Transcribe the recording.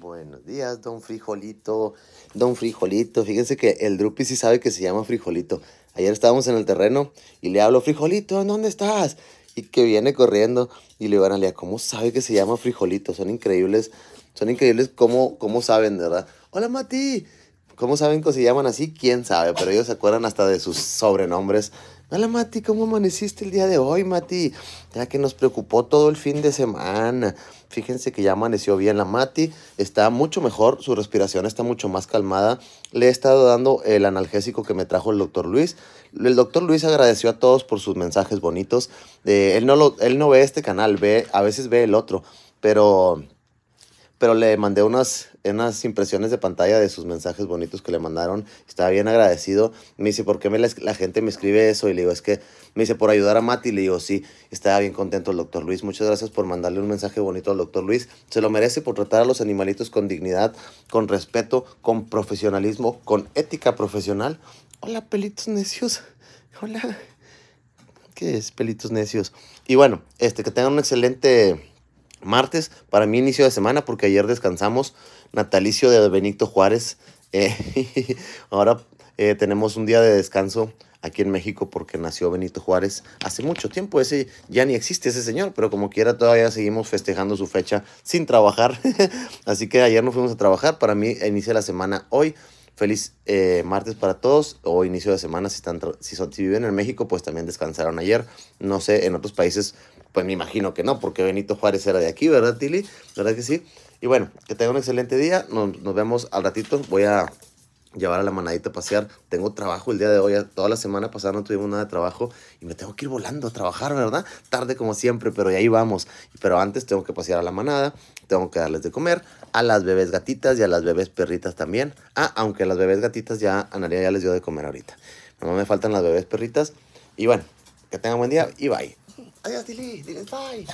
Buenos días, don Frijolito. Don Frijolito, fíjense que el Drupi sí sabe que se llama Frijolito. Ayer estábamos en el terreno y le hablo, Frijolito, dónde estás? Y que viene corriendo y le van a leer, ¿cómo sabe que se llama Frijolito? Son increíbles, son increíbles cómo, cómo saben, verdad. Hola, Mati. ¿Cómo saben que se llaman así? ¿Quién sabe? Pero ellos se acuerdan hasta de sus sobrenombres. Hola Mati, ¿cómo amaneciste el día de hoy, Mati? Ya que nos preocupó todo el fin de semana. Fíjense que ya amaneció bien la Mati, está mucho mejor, su respiración está mucho más calmada. Le he estado dando el analgésico que me trajo el doctor Luis. El doctor Luis agradeció a todos por sus mensajes bonitos. Eh, él, no lo, él no ve este canal, ve, a veces ve el otro, pero pero le mandé unas, impresiones de pantalla de sus mensajes bonitos que le mandaron. Estaba bien agradecido. Me dice, ¿por qué me la, gente me escribe eso? Y le digo, es que me dice, por ayudar a Mati. Y le digo, sí, estaba bien contento el doctor Luis. Muchas gracias por mandarle un mensaje bonito al doctor Luis. Se lo merece por tratar a los animalitos con dignidad, con respeto, con profesionalismo, con ética profesional. Hola, pelitos necios. Hola. ¿Qué es, pelitos necios? Y bueno, este, que tengan un excelente martes, para mí inicio de semana, porque ayer descansamos, natalicio de Benito Juárez. Eh, ahora eh, tenemos un día de descanso aquí en México porque nació Benito Juárez hace mucho tiempo. Ese ya ni existe ese señor, pero como quiera todavía seguimos festejando su fecha sin trabajar. Así que ayer no fuimos a trabajar. Para mí inicia la semana hoy. Feliz eh, martes para todos o inicio de semana si, están si, si viven en México pues también descansaron ayer. No sé, en otros países pues me imagino que no, porque Benito Juárez era de aquí, ¿verdad, Tili? ¿Verdad que sí? Y bueno, que tenga un excelente día. Nos, nos vemos al ratito. Voy a llevar a la manadita a pasear. Tengo trabajo el día de hoy. Toda la semana pasada no tuvimos nada de trabajo y me tengo que ir volando a trabajar, ¿verdad? Tarde como siempre, pero ya ahí vamos. Pero antes tengo que pasear a la manada, tengo que darles de comer a las bebés gatitas y a las bebés perritas también. Ah, aunque las bebés gatitas ya, Analia ya les dio de comer ahorita. No me faltan las bebés perritas. Y bueno, que tengan buen día y bye. Andati lì, vai!